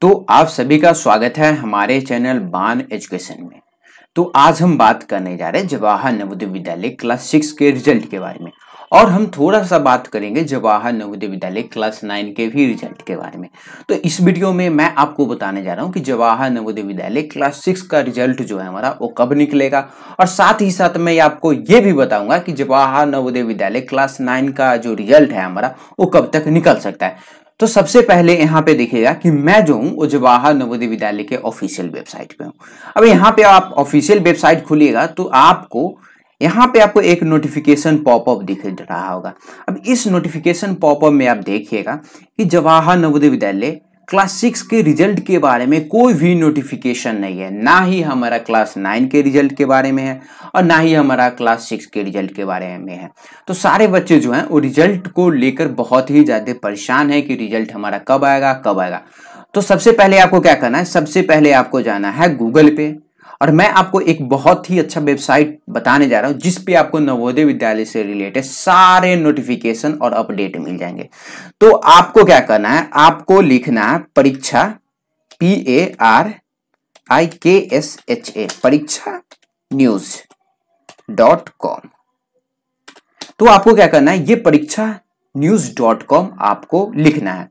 तो आप सभी का स्वागत है हमारे चैनल बान एजुकेशन में तो आज हम बात करने जा रहे हैं जवाहर नवोदय विद्यालय क्लास सिक्स के रिजल्ट के बारे में और हम थोड़ा सा बात करेंगे जवाहर नवोदय विद्यालय क्लास नाइन के भी रिजल्ट के बारे में तो इस वीडियो में मैं आपको बताने जा रहा हूँ कि जवाहर नवोदय विद्यालय क्लास सिक्स का रिजल्ट जो है हमारा वो कब निकलेगा और साथ ही साथ मैं आपको ये भी बताऊंगा कि जवाहर नवोदय विद्यालय क्लास नाइन का जो रिजल्ट है हमारा वो कब तक निकल सकता है तो सबसे पहले यहाँ पे देखिएगा कि मैं जो हूँ वो जवाहर नवोदय विद्यालय के ऑफिशियल वेबसाइट पे हूँ अब यहाँ पे आप ऑफिशियल वेबसाइट खुलेगा तो आपको यहाँ पे आपको एक नोटिफिकेशन पॉपअप दिख रहा होगा अब इस नोटिफिकेशन पॉपअप में आप देखिएगा कि जवाहर नवोदय विद्यालय क्लास सिक्स के रिजल्ट के बारे में कोई भी नोटिफिकेशन नहीं है ना ही हमारा क्लास नाइन के रिजल्ट के बारे में है और ना ही हमारा क्लास सिक्स के रिजल्ट के बारे में है तो सारे बच्चे जो हैं वो रिजल्ट को लेकर बहुत ही ज़्यादा परेशान है कि रिजल्ट हमारा कब आएगा कब आएगा तो सबसे पहले आपको क्या करना है सबसे पहले आपको जाना है गूगल पे और मैं आपको एक बहुत ही अच्छा वेबसाइट बताने जा रहा हूँ जिस पे आपको नवोदय विद्यालय से रिलेटेड सारे नोटिफिकेशन और अपडेट मिल जाएंगे तो आपको क्या करना है आपको लिखना है परीक्षा पी ए आर आई के एस एच ए परीक्षा न्यूज डॉट कॉम तो आपको क्या करना है ये परीक्षा न्यूज डॉट कॉम आपको लिखना है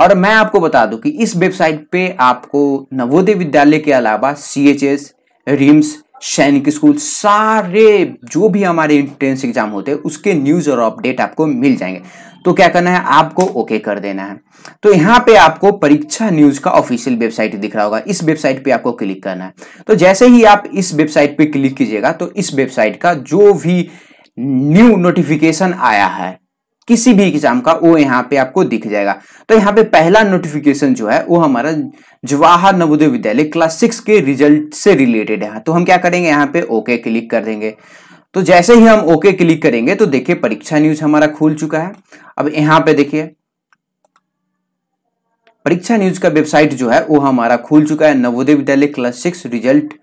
और मैं आपको बता दूं कि इस वेबसाइट पे आपको नवोदय विद्यालय के अलावा C H S RIMS Sainik school सारे जो भी हमारे एंट्रेंस एग्जाम होते हैं उसके न्यूज़ और अपडेट आपको मिल जाएंगे तो क्या करना है आपको ओके कर देना है तो यहाँ पे आपको परीक्षा न्यूज़ का ऑफिशियल वेबसाइट दिख रहा होगा इस वेबसाइट पे आपको क्लिक करना है तो जैसे ही आप इस वेबसाइट पे क्लिक कीजिएगा तो इस वेबसाइट का जो भी न्यू नोटिफिकेशन आया है किसी भी एग्जाम का वो यहाँ पे आपको दिख जाएगा तो यहाँ पे पहला नोटिफिकेशन जो है वो हमारा जवाहर नवोदय विद्यालय क्लास सिक्स के रिजल्ट से रिलेटेड है तो हम क्या करेंगे यहाँ पे ओके क्लिक कर देंगे तो जैसे ही हम ओके क्लिक करेंगे तो देखिए परीक्षा न्यूज हमारा खुल चुका है अब यहाँ पे देखिए परीक्षा न्यूज का वेबसाइट जो है वो हमारा खुल चुका है Navodaya Vidyalaya class six result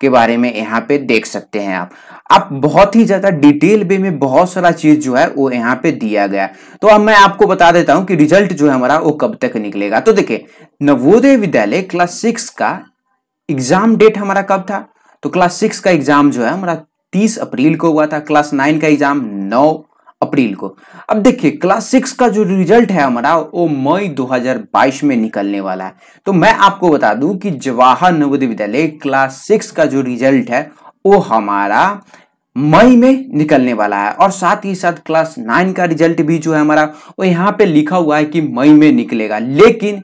के बारे में यहाँ पे देख सकते हैं आप आप बहुत ही ज़्यादा डिटेल वे में बहुत सारा चीज़ जो है वो यहाँ पे दिया गया तो अब मैं आपको बता देता हूँ कि रिजल्ट जो है हमारा वो कब तक निकलेगा तो देखिये नवोदय विद्यालय क्लास सिक्स का एग्जाम डेट हमारा कब था तो क्लास सिक्स का एग्जाम जो है हमारा तीस अप्रैल को हुआ था क्लास नाइन का एग्जाम नौ अप्रैल को अब देखिए क्लास सिक्स का जो रिजल्ट है हमारा वो मई 2022 में निकलने वाला है तो मैं आपको बता दूं कि जवाहर नवोदय विद्यालय क्लास सिक्स का जो रिजल्ट है वो हमारा मई में निकलने वाला है और साथ ही साथ क्लास नाइन का रिजल्ट भी जो है हमारा वो यहाँ पे लिखा हुआ है कि मई में निकलेगा लेकिन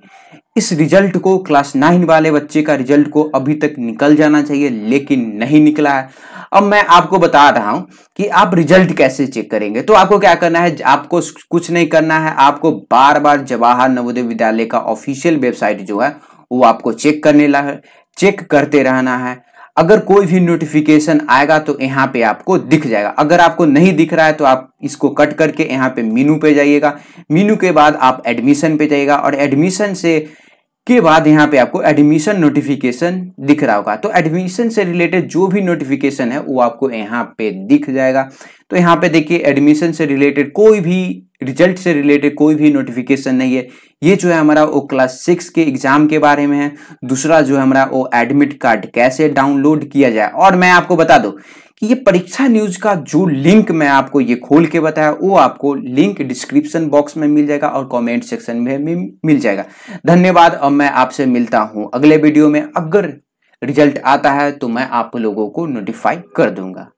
इस रिजल्ट को क्लास नाइन वाले बच्चे का रिजल्ट को अभी तक निकल जाना चाहिए लेकिन नहीं निकला है अब मैं आपको बता रहा हूं कि आप रिजल्ट कैसे चेक करेंगे तो आपको क्या करना है आपको कुछ नहीं करना है आपको बार बार जवाहर नवोदय विद्यालय का ऑफिशियल वेबसाइट जो है वो आपको चेक करने ला चेक करते रहना है अगर कोई भी नोटिफिकेशन आएगा तो यहाँ पे आपको दिख जाएगा अगर आपको नहीं दिख रहा है तो आप इसको कट करके यहाँ पे मीनू पे जाइएगा मीनू के बाद आप एडमिशन पे जाइएगा और एडमिशन से के बाद यहाँ पे आपको एडमिशन नोटिफिकेशन दिख रहा होगा तो एडमिशन से रिलेटेड जो भी नोटिफिकेशन है वो आपको यहाँ पे दिख जाएगा तो यहाँ पे देखिए एडमिशन से रिलेटेड कोई भी रिजल्ट से रिलेटेड कोई भी नोटिफिकेशन नहीं है ये जो है हमारा वो क्लास सिक्स के एग्जाम के बारे में है दूसरा जो है हमारा वो एडमिट कार्ड कैसे डाउनलोड किया जाए और मैं आपको बता दो कि ये परीक्षा न्यूज का जो लिंक मैं आपको ये खोल के बताया वो आपको लिंक डिस्क्रिप्शन बॉक्स में मिल जाएगा और कमेंट सेक्शन में भी मिल जाएगा धन्यवाद अब मैं आपसे मिलता हूँ अगले वीडियो में अगर रिजल्ट आता है तो मैं आप लोगों को नोटिफाई कर दूंगा